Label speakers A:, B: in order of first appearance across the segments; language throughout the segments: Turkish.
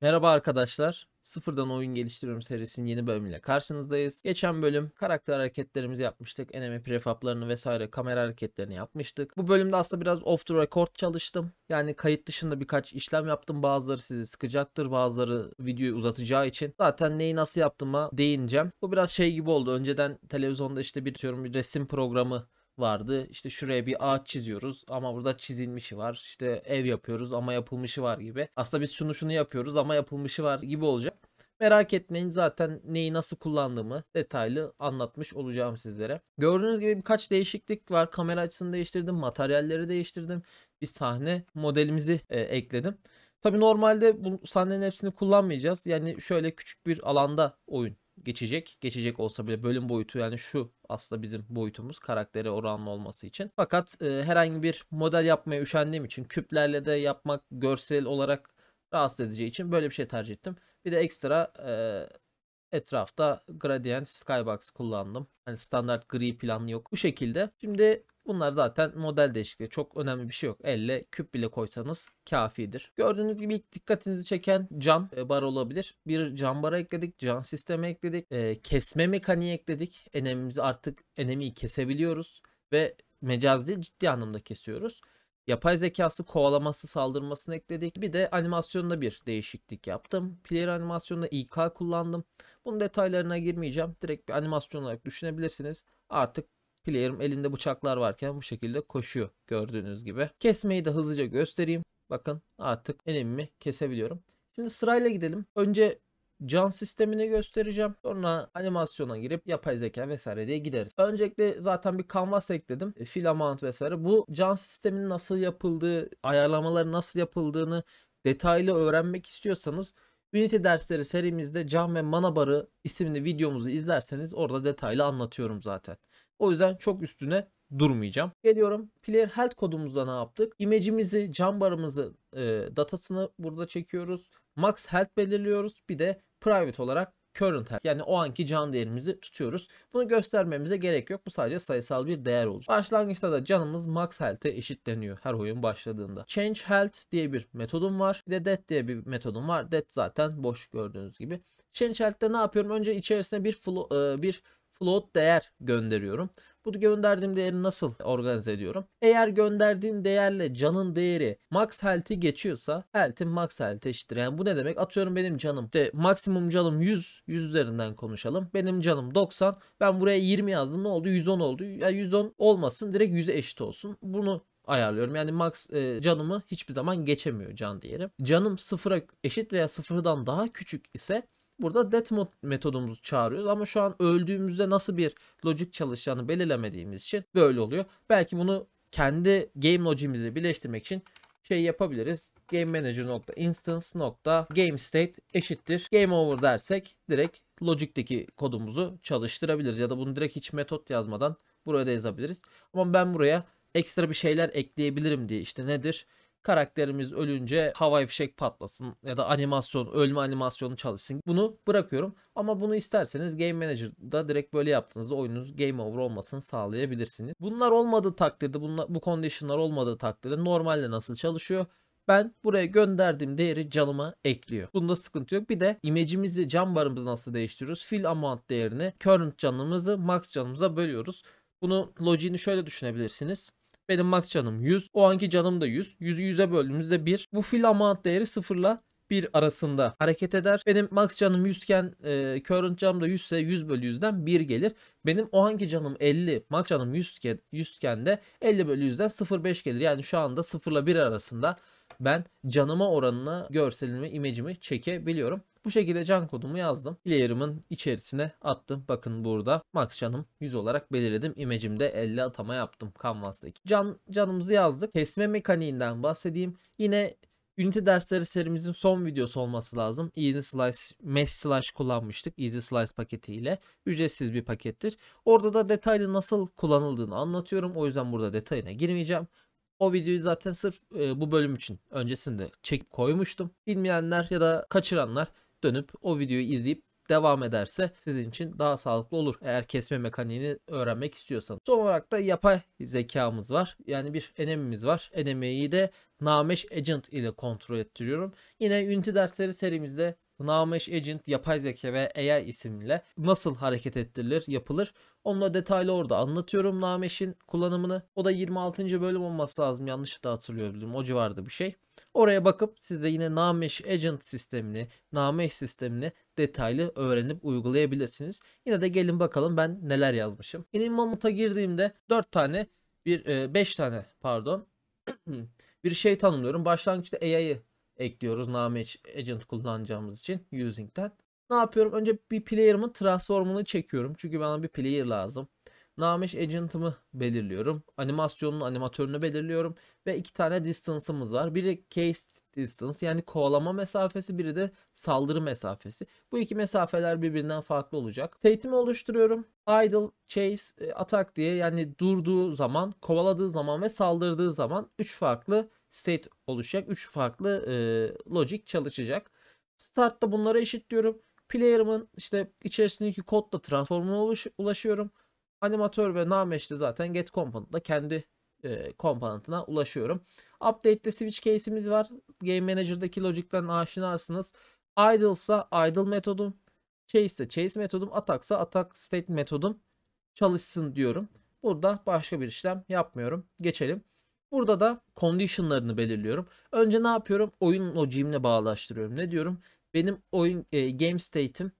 A: Merhaba arkadaşlar. Sıfırdan oyun geliştiriyorum serisinin yeni bölümüyle karşınızdayız. Geçen bölüm karakter hareketlerimizi yapmıştık. Enemy prefablarını vesaire kamera hareketlerini yapmıştık. Bu bölümde aslında biraz off the record çalıştım. Yani kayıt dışında birkaç işlem yaptım. Bazıları sizi sıkacaktır. Bazıları videoyu uzatacağı için. Zaten neyi nasıl yaptığıma değineceğim. Bu biraz şey gibi oldu. Önceden televizyonda işte bir, diyorum, bir resim programı vardı. İşte şuraya bir ağaç çiziyoruz ama burada çizilmişi var. İşte ev yapıyoruz ama yapılmışı var gibi. Aslında biz şunu şunu yapıyoruz ama yapılmışı var gibi olacak. Merak etmeyin zaten neyi nasıl kullandığımı detaylı anlatmış olacağım sizlere. Gördüğünüz gibi birkaç değişiklik var. Kamera açısını değiştirdim, materyalleri değiştirdim. Bir sahne modelimizi e, ekledim. Tabi normalde bu sahnenin hepsini kullanmayacağız. Yani şöyle küçük bir alanda oyun geçecek. Geçecek olsa bile bölüm boyutu yani şu aslında bizim boyutumuz karaktere oranlı olması için. Fakat e, herhangi bir model yapmaya üşendiğim için küplerle de yapmak görsel olarak rahatsız edeceği için böyle bir şey tercih ettim. Bir de ekstra e, etrafta gradient skybox kullandım. Hani standart gri plan yok. Bu şekilde. Şimdi Bunlar zaten model değişikliği. Çok önemli bir şey yok. Elle küp bile koysanız kafidir. Gördüğünüz gibi ilk dikkatinizi çeken can e, bar olabilir. Bir can bara ekledik. Can sistemi ekledik. E, kesme mekaniği ekledik. Enemimizi artık enemiyi kesebiliyoruz. Ve mecaz değil ciddi anlamda kesiyoruz. Yapay zekası kovalaması saldırmasını ekledik. Bir de animasyonda bir değişiklik yaptım. Player animasyonda İK kullandım. Bunun detaylarına girmeyeceğim. Direkt bir animasyon olarak düşünebilirsiniz. Artık player'ım elinde bıçaklar varken bu şekilde koşuyor gördüğünüz gibi. Kesmeyi de hızlıca göstereyim. Bakın artık enemimi kesebiliyorum. Şimdi sırayla gidelim. Önce can sistemini göstereceğim. Sonra animasyona girip yapay zeka vesaire diye gideriz. Öncelikle zaten bir canvas ekledim. E, filament vesaire. Bu can sisteminin nasıl yapıldığı, ayarlamaları nasıl yapıldığını detaylı öğrenmek istiyorsanız Unity dersleri serimizde cam ve mana barı isimli videomuzu izlerseniz orada detaylı anlatıyorum zaten. O yüzden çok üstüne durmayacağım. Geliyorum player health kodumuzda ne yaptık? İmecimizi, cam barımızı, e, datasını burada çekiyoruz. Max health belirliyoruz. Bir de private olarak current health yani o anki can değerimizi tutuyoruz. Bunu göstermemize gerek yok. Bu sadece sayısal bir değer olacak. Başlangıçta da canımız max health'e eşitleniyor her oyun başladığında. Change health diye bir metodum var. Bir de death diye bir metodum var. Death zaten boş gördüğünüz gibi. Change health'te ne yapıyorum? Önce içerisine bir, flo e, bir float değer gönderiyorum bunu gönderdiğim değeri nasıl organize ediyorum? Eğer gönderdiğim değerle canın değeri max health'i geçiyorsa health'in max health eşittir. Yani bu ne demek? Atıyorum benim canım de maksimum canım 100. 100 üzerinden konuşalım. Benim canım 90. Ben buraya 20 yazdım. Ne oldu? 110 oldu. Ya 110 olmasın. Direkt 100'e eşit olsun. Bunu ayarlıyorum. Yani max e, canımı hiçbir zaman geçemiyor can diyelim. Canım sıfıra eşit veya sıfırdan daha küçük ise Burada death mode metodumuzu çağırıyoruz ama şu an öldüğümüzde nasıl bir logic çalışacağını belirlemediğimiz için böyle oluyor. Belki bunu kendi game logic'imizle birleştirmek için şey yapabiliriz. Game manager nokta instance nokta game state eşittir game over dersek direkt logic'teki kodumuzu çalıştırabiliriz ya da bunu direkt hiç metot yazmadan buraya da yazabiliriz. Ama ben buraya ekstra bir şeyler ekleyebilirim diye işte nedir? karakterimiz ölünce havai fişek patlasın ya da animasyon ölme animasyonu çalışsın. Bunu bırakıyorum ama bunu isterseniz Game Manager'da direkt böyle yaptığınızda oyununuz Game Over olmasını sağlayabilirsiniz. Bunlar olmadığı takdirde bunlar, bu conditionlar olmadığı takdirde normalde nasıl çalışıyor? ben buraya gönderdiğim değeri canıma ekliyor. Bunda sıkıntı yok. Bir de imecimizi can barımızı nasıl değiştiriyoruz? Fill amount değerini current canımızı max canımıza bölüyoruz. Bunu logini şöyle düşünebilirsiniz. Benim max canım 100. O anki canım da 100. 100'ü 100'e böldüğümüzde 1. Bu filamant değeri 0 ile 1 arasında hareket eder. Benim max canım 100 iken e, current canım da 100 ise 100 bölü 100'den 1 gelir. Benim o hangi canım 50 max canım 100 iken, 100 iken de 50 bölü 100'den 0.5 gelir. Yani şu anda 0 ile 1 arasında ben canıma oranına görselimi, imajımı çekebiliyorum. Bu şekilde can kodumu yazdım. Player'ımın içerisine attım. Bakın burada max canım 100 olarak belirledim. İmecimde 50 atama yaptım Canvas'taki. Can, canımızı yazdık. Kesme mekaniğinden bahsedeyim. Yine Unity dersleri serimizin son videosu olması lazım. Easy Slice, Mesh Slice kullanmıştık. Easy Slice paketiyle. Ücretsiz bir pakettir. Orada da detaylı nasıl kullanıldığını anlatıyorum. O yüzden burada detayına girmeyeceğim. O videoyu zaten sırf e, bu bölüm için öncesinde çekip koymuştum. Bilmeyenler ya da kaçıranlar dönüp o videoyu izleyip devam ederse sizin için daha sağlıklı olur. Eğer kesme mekaniğini öğrenmek istiyorsanız. Son olarak da yapay zekamız var. Yani bir enemimiz var. Enemeyi de Namesh Agent ile kontrol ettiriyorum. Yine Unity dersleri serimizde Nowmesh Agent yapay zeka ve AI isimle nasıl hareket ettirilir, yapılır. Onunla detaylı orada anlatıyorum Namesh'in kullanımını. O da 26. bölüm olması lazım. Yanlış da hatırlıyorum. O civarda bir şey. Oraya bakıp siz de yine Namesh Agent sistemini, Namesh sistemini detaylı öğrenip uygulayabilirsiniz. Yine de gelin bakalım ben neler yazmışım. Enimamut'a girdiğimde 4 tane, bir 5 e, tane pardon bir şey tanımlıyorum. Başlangıçta AI'yı ekliyoruz name agent kullanacağımız için using'den. Ne yapıyorum? Önce bir player'ımın transformunu çekiyorum. Çünkü bana bir player lazım. Name agent'ımı belirliyorum. Animasyonun animatörünü belirliyorum. Ve iki tane distance'ımız var. Biri case distance yani kovalama mesafesi biri de saldırı mesafesi. Bu iki mesafeler birbirinden farklı olacak. State'imi oluşturuyorum. Idle, chase, e, atak diye yani durduğu zaman, kovaladığı zaman ve saldırdığı zaman üç farklı set oluşacak. 3 farklı e, logic çalışacak. Start'ta bunları eşitliyorum. Player'ımın işte içerisindeki kodla transformuna ulaşıyorum. Animatör ve nameşte zaten get component'la kendi e, komponentına ulaşıyorum. Update'te switch case'imiz var. Game Manager'daki logic'ten aşinasınız. Idle'sa idle metodum. Chase'se chase metodum. Attack'sa attack state metodum çalışsın diyorum. Burada başka bir işlem yapmıyorum. Geçelim. Burada da condition'larını belirliyorum. Önce ne yapıyorum? Oyun logic'imle bağlaştırıyorum. Ne diyorum? Benim oyun e, game state'im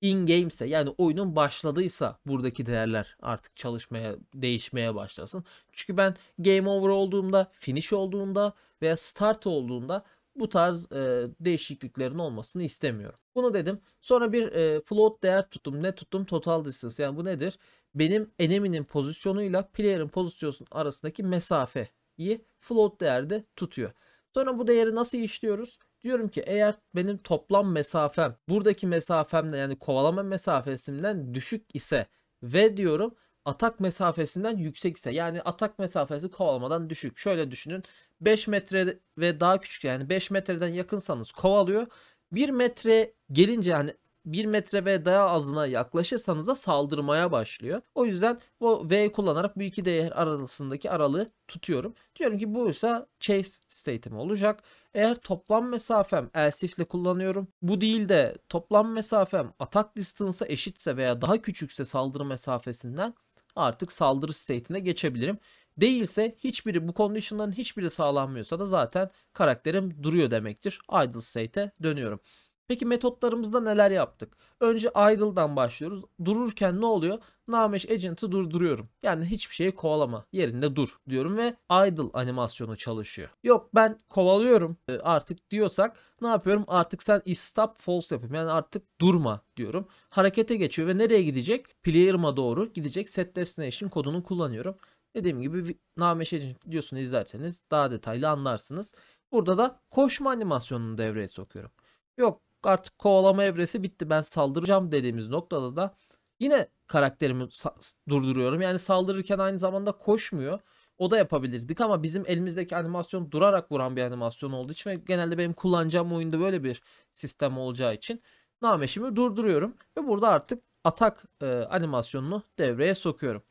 A: in game ise yani oyunun başladıysa buradaki değerler artık çalışmaya değişmeye başlasın. Çünkü ben game over olduğumda, finish olduğunda veya start olduğunda bu tarz e, değişikliklerin olmasını istemiyorum. Bunu dedim. Sonra bir e, float değer tuttum. Ne tuttum? Total distance. Yani bu nedir? Benim enemy'nin pozisyonuyla player'ın pozisyonu arasındaki mesafe i float değerde tutuyor. Sonra bu değeri nasıl işliyoruz? Diyorum ki eğer benim toplam mesafem buradaki mesafemle yani kovalama mesafesimden düşük ise ve diyorum atak mesafesinden yüksek ise yani atak mesafesi kovalamadan düşük. Şöyle düşünün 5 metre ve daha küçük yani 5 metreden yakınsanız kovalıyor. 1 metre gelince yani 1 metre ve daha azına yaklaşırsanız da saldırmaya başlıyor. O yüzden bu V kullanarak bu iki değer arasındaki aralığı tutuyorum. Diyorum ki buysa chase state'im olacak. Eğer toplam mesafem elsifle kullanıyorum. Bu değil de toplam mesafem atak distance'a eşitse veya daha küçükse saldırı mesafesinden artık saldırı state'ine geçebilirim. Değilse hiçbiri bu condition'ların hiçbiri sağlanmıyorsa da zaten karakterim duruyor demektir. Idle state'e dönüyorum. Peki metotlarımızda neler yaptık? Önce idle'dan başlıyoruz. Dururken ne oluyor? Namesh agent'ı durduruyorum. Yani hiçbir şeyi kovalama. Yerinde dur diyorum ve idle animasyonu çalışıyor. Yok ben kovalıyorum e, artık diyorsak ne yapıyorum? Artık sen stop false yapayım. Yani artık durma diyorum. Harekete geçiyor ve nereye gidecek? Player'ıma doğru gidecek. Set destination kodunu kullanıyorum. Dediğim gibi Namesh agent videosunu izlerseniz daha detaylı anlarsınız. Burada da koşma animasyonunu devreye sokuyorum. Yok artık kovalama evresi bitti ben saldıracağım dediğimiz noktada da yine karakterimi durduruyorum. Yani saldırırken aynı zamanda koşmuyor. O da yapabilirdik ama bizim elimizdeki animasyon durarak vuran bir animasyon olduğu için ve genelde benim kullanacağım oyunda böyle bir sistem olacağı için nameşimi durduruyorum ve burada artık atak e, animasyonunu devreye sokuyorum.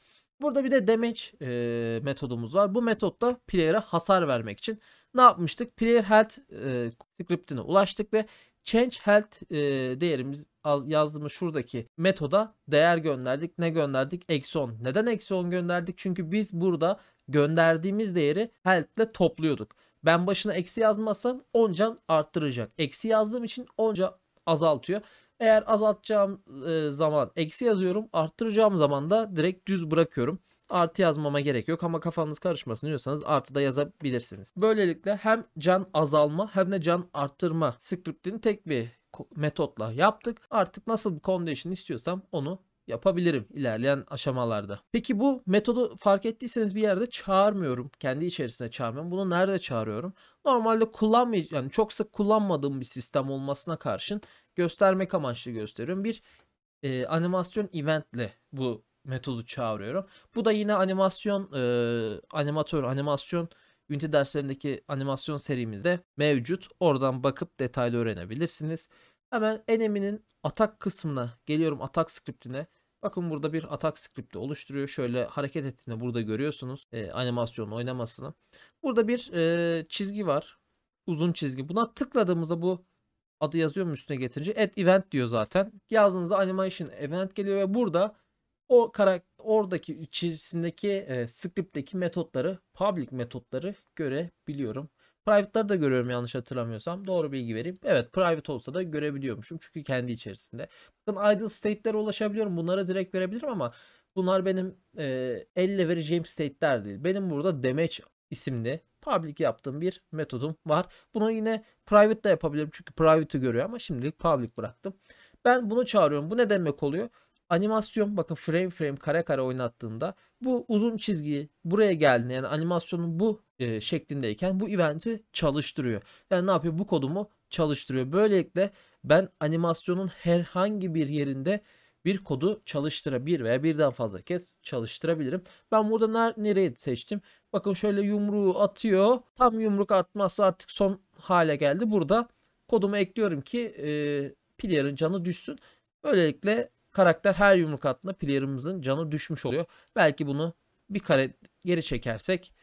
A: Burada bir de damage e, metodumuz var. Bu da player'e hasar vermek için ne yapmıştık? Player health e, scriptine ulaştık ve Change health e, değerimiz yazdığımız şuradaki metoda değer gönderdik. Ne gönderdik? Eksi 10. Neden eksi 10 gönderdik? Çünkü biz burada gönderdiğimiz değeri health ile topluyorduk. Ben başına eksi yazmazsam 10 can arttıracak. Eksi yazdığım için 10 can azaltıyor. Eğer azaltacağım e, zaman eksi yazıyorum. Arttıracağım zaman da direkt düz bırakıyorum artı yazmama gerek yok ama kafanız karışmasın diyorsanız artı da yazabilirsiniz. Böylelikle hem can azalma hem de can arttırma scriptini tek bir metotla yaptık. Artık nasıl bir condition istiyorsam onu yapabilirim ilerleyen aşamalarda. Peki bu metodu fark ettiyseniz bir yerde çağırmıyorum. Kendi içerisine çağırmıyorum. Bunu nerede çağırıyorum? Normalde kullanmayacağım, yani çok sık kullanmadığım bir sistem olmasına karşın göstermek amaçlı gösteriyorum. Bir e, animasyon eventle bu metodu çağırıyorum. Bu da yine animasyon e, animatör animasyon ünite derslerindeki animasyon serimizde mevcut. Oradan bakıp detaylı öğrenebilirsiniz. Hemen eneminin atak kısmına geliyorum atak skriptine. Bakın burada bir atak skripti oluşturuyor. Şöyle hareket ettiğinde burada görüyorsunuz e, animasyonun oynamasını. Burada bir e, çizgi var. Uzun çizgi. Buna tıkladığımızda bu adı yazıyor mu üstüne getirince? Add event diyor zaten. Yazdığınızda animation event geliyor ve burada o karakter oradaki içerisindeki e, script'teki metotları public metotları görebiliyorum. Private'ları da görüyorum yanlış hatırlamıyorsam. Doğru bilgi vereyim. Evet private olsa da görebiliyormuşum çünkü kendi içerisinde. Bakın idle state'lere ulaşabiliyorum. Bunlara direkt verebilirim ama bunlar benim e, elle vereceğim state'ler değil. Benim burada damage isimli public yaptığım bir metodum var. Bunu yine private da yapabilirim çünkü private'ı görüyor ama şimdilik public bıraktım. Ben bunu çağırıyorum. Bu ne demek oluyor? animasyon bakın frame frame kare kare oynattığında bu uzun çizgiyi buraya geldiğinde yani animasyonun bu e, şeklindeyken bu eventi çalıştırıyor. Yani ne yapıyor bu kodumu çalıştırıyor. Böylelikle ben animasyonun herhangi bir yerinde bir kodu çalıştırabilir veya birden fazla kez çalıştırabilirim. Ben burada ner nereyi seçtim? Bakın şöyle yumruğu atıyor. Tam yumruk atmazsa artık son hale geldi. Burada kodumu ekliyorum ki e, player'ın canı düşsün. Böylelikle karakter her yumruk attığında player'ımızın canı düşmüş oluyor. Belki bunu bir kare geri çekersek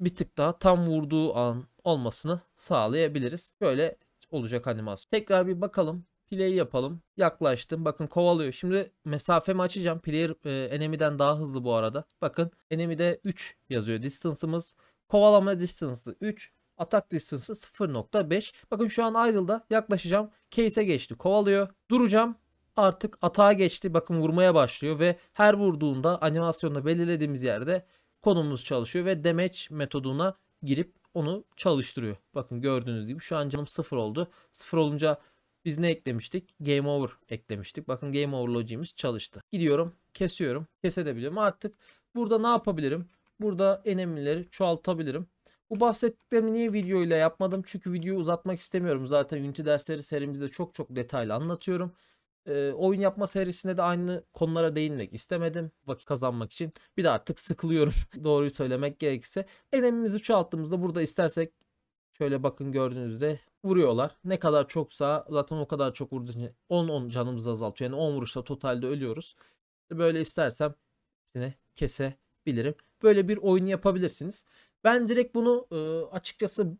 A: bir tık daha tam vurduğu an olmasını sağlayabiliriz. Böyle olacak animasyon. Tekrar bir bakalım. Play yapalım. Yaklaştım. Bakın kovalıyor. Şimdi mesafemi açacağım. Player e, enemiden daha hızlı bu arada. Bakın enemide 3 yazıyor distance'ımız. Kovalama distance'ı 3. Atak distance'ı 0.5. Bakın şu an idle'da yaklaşacağım. Case'e geçti. Kovalıyor. Duracağım artık atağa geçti. Bakın vurmaya başlıyor ve her vurduğunda animasyonda belirlediğimiz yerde konumuz çalışıyor ve damage metoduna girip onu çalıştırıyor. Bakın gördüğünüz gibi şu an canım 0 oldu. 0 olunca biz ne eklemiştik? Game over eklemiştik. Bakın game over logimiz çalıştı. Gidiyorum, kesiyorum. Kesebiliyorum. Artık burada ne yapabilirim? Burada enemileri çoğaltabilirim. Bu bahsettiklerimi niye videoyla yapmadım? Çünkü videoyu uzatmak istemiyorum. Zaten Unity dersleri serimizde çok çok detaylı anlatıyorum e, oyun yapma serisinde de aynı konulara değinmek istemedim. Vakit kazanmak için. Bir de artık sıkılıyorum doğruyu söylemek gerekirse. Enemizi çoğalttığımızda burada istersek şöyle bakın gördüğünüzde vuruyorlar. Ne kadar çoksa zaten o kadar çok vurduğu 10-10 canımızı azaltıyor. Yani 10 vuruşla totalde ölüyoruz. Böyle istersem hepsini kesebilirim. Böyle bir oyun yapabilirsiniz. Ben direkt bunu e, açıkçası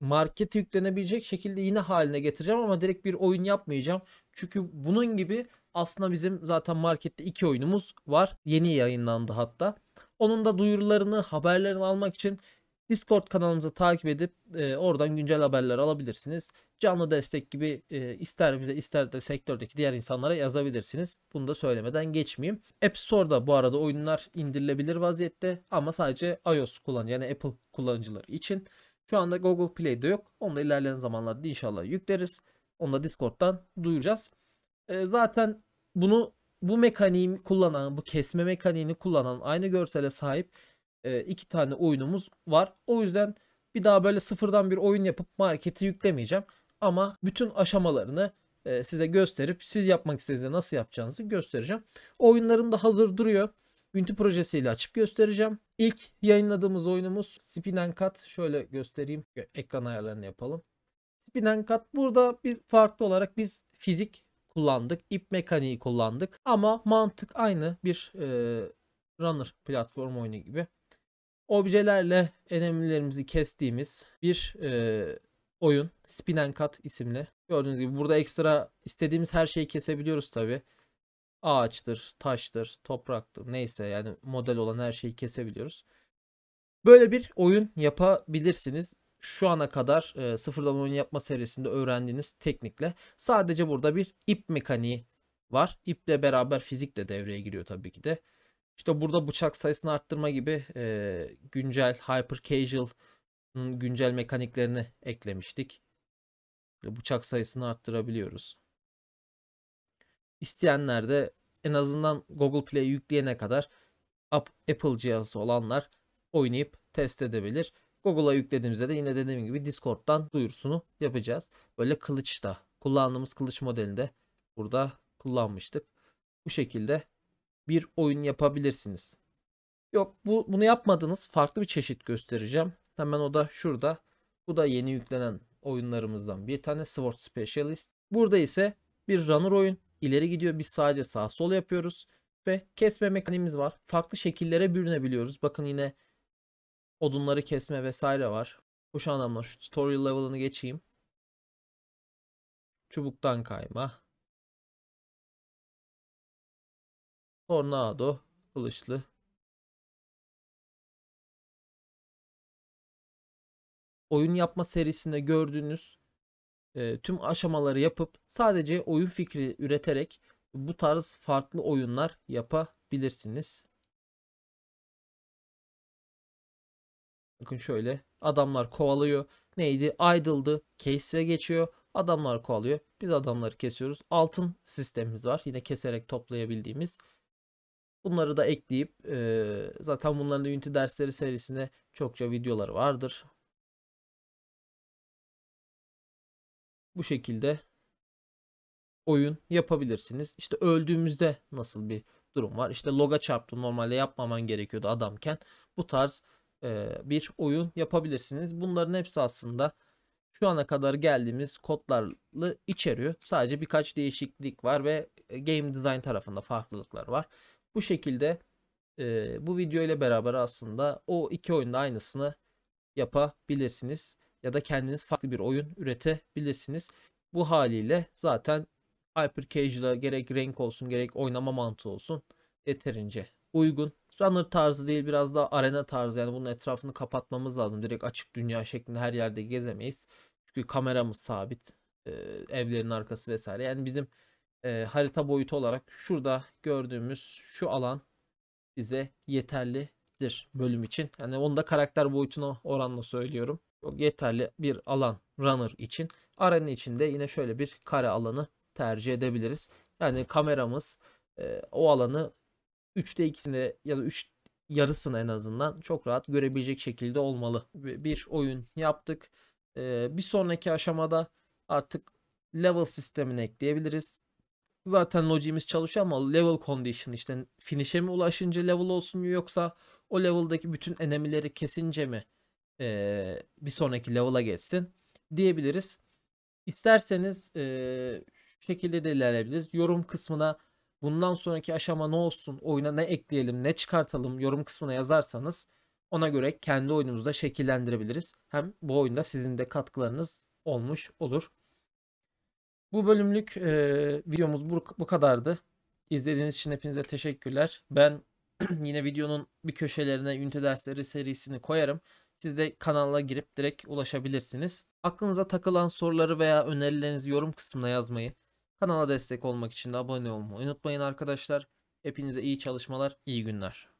A: markete yüklenebilecek şekilde yine haline getireceğim ama direkt bir oyun yapmayacağım. Çünkü bunun gibi aslında bizim zaten markette iki oyunumuz var. Yeni yayınlandı hatta. Onun da duyurularını, haberlerini almak için Discord kanalımıza takip edip e, oradan güncel haberler alabilirsiniz. Canlı destek gibi e, ister bize ister de sektördeki diğer insanlara yazabilirsiniz. Bunu da söylemeden geçmeyeyim. App Store'da bu arada oyunlar indirilebilir vaziyette ama sadece iOS kullanıcı yani Apple kullanıcıları için. Şu anda Google Play'de yok. Onu da ilerleyen zamanlarda inşallah yükleriz. Onu da Discord'dan duyuracağız. E, zaten bunu bu mekaniği kullanan, bu kesme mekaniğini kullanan aynı görsele sahip e, iki tane oyunumuz var. O yüzden bir daha böyle sıfırdan bir oyun yapıp marketi yüklemeyeceğim. Ama bütün aşamalarını e, size gösterip siz yapmak istediğinizde nasıl yapacağınızı göstereceğim. Oyunlarım da hazır duruyor. Ünity projesiyle açıp göstereceğim. İlk yayınladığımız oyunumuz Spin and Cut. Şöyle göstereyim. Ekran ayarlarını yapalım binen kat burada bir farklı olarak biz fizik kullandık. ip mekaniği kullandık. Ama mantık aynı bir e, runner platform oyunu gibi. Objelerle enemilerimizi kestiğimiz bir e, oyun. Spin and Cut isimli. Gördüğünüz gibi burada ekstra istediğimiz her şeyi kesebiliyoruz tabi. Ağaçtır, taştır, topraktır neyse yani model olan her şeyi kesebiliyoruz. Böyle bir oyun yapabilirsiniz şu ana kadar e, sıfırdan oyun yapma serisinde öğrendiğiniz teknikle sadece burada bir ip mekaniği var. İple beraber fizik de devreye giriyor tabii ki de. İşte burada bıçak sayısını arttırma gibi e, güncel hyper casual güncel mekaniklerini eklemiştik. Bıçak sayısını arttırabiliyoruz. İsteyenler de en azından Google Play yükleyene kadar Apple cihazı olanlar oynayıp test edebilir. Google'a yüklediğimizde de yine dediğim gibi Discord'dan duyurusunu yapacağız. Böyle kılıçta kullandığımız kılıç modelinde burada kullanmıştık. Bu şekilde bir oyun yapabilirsiniz. Yok bu, bunu yapmadınız. Farklı bir çeşit göstereceğim. Hemen o da şurada. Bu da yeni yüklenen oyunlarımızdan bir tane Sword Specialist. Burada ise bir runner oyun. İleri gidiyor. Biz sadece sağ sol yapıyoruz. Ve kesme mekaniğimiz var. Farklı şekillere bürünebiliyoruz. Bakın yine odunları kesme vesaire var. Bu şu anlamda şu tutorial level'ını geçeyim. Çubuktan kayma. Tornado. Kılıçlı. Oyun yapma serisinde gördüğünüz e, tüm aşamaları yapıp sadece oyun fikri üreterek bu tarz farklı oyunlar yapabilirsiniz. Bakın şöyle adamlar kovalıyor. Neydi? Idle'dı. Case'e geçiyor. Adamlar kovalıyor. Biz adamları kesiyoruz. Altın sistemimiz var. Yine keserek toplayabildiğimiz. Bunları da ekleyip e, zaten bunların da ünite dersleri serisine çokça videoları vardır. Bu şekilde oyun yapabilirsiniz. İşte öldüğümüzde nasıl bir durum var? İşte loga çarptı normalde yapmaman gerekiyordu adamken. Bu tarz e, bir oyun yapabilirsiniz. Bunların hepsi aslında şu ana kadar geldiğimiz kodlarlı içeriyor. Sadece birkaç değişiklik var ve e, game design tarafında farklılıklar var. Bu şekilde e, bu video ile beraber aslında o iki oyunda aynısını yapabilirsiniz ya da kendiniz farklı bir oyun üretebilirsiniz. Bu haliyle zaten hyper casual'a gerek renk olsun gerek oynama mantığı olsun yeterince uygun runner tarzı değil biraz daha arena tarzı yani bunun etrafını kapatmamız lazım. Direkt açık dünya şeklinde her yerde gezemeyiz. Çünkü kameramız sabit. E, evlerin arkası vesaire. Yani bizim e, harita boyutu olarak şurada gördüğümüz şu alan bize yeterlidir bölüm için. Yani onu da karakter boyutuna oranla söylüyorum. Çok yeterli bir alan runner için. Arena içinde yine şöyle bir kare alanı tercih edebiliriz. Yani kameramız e, o alanı 3'te ikisini ya da 3 yarısını en azından çok rahat görebilecek şekilde olmalı. Bir oyun yaptık. Ee, bir sonraki aşamada artık level sistemini ekleyebiliriz. Zaten logimiz çalışıyor ama level condition işte finish'e mi ulaşınca level olsun yoksa o level'daki bütün enemileri kesince mi ee, bir sonraki level'a geçsin diyebiliriz. İsterseniz ee, şekilde de ilerleyebiliriz. Yorum kısmına bundan sonraki aşama ne olsun, oyuna ne ekleyelim, ne çıkartalım yorum kısmına yazarsanız ona göre kendi oyunumuzda şekillendirebiliriz. Hem bu oyunda sizin de katkılarınız olmuş olur. Bu bölümlük e, videomuz bu, bu kadardı. İzlediğiniz için hepinize teşekkürler. Ben yine videonun bir köşelerine ünite dersleri serisini koyarım. Siz de kanala girip direkt ulaşabilirsiniz. Aklınıza takılan soruları veya önerilerinizi yorum kısmına yazmayı, Kanala destek olmak için de abone olmayı unutmayın arkadaşlar. Hepinize iyi çalışmalar, iyi günler.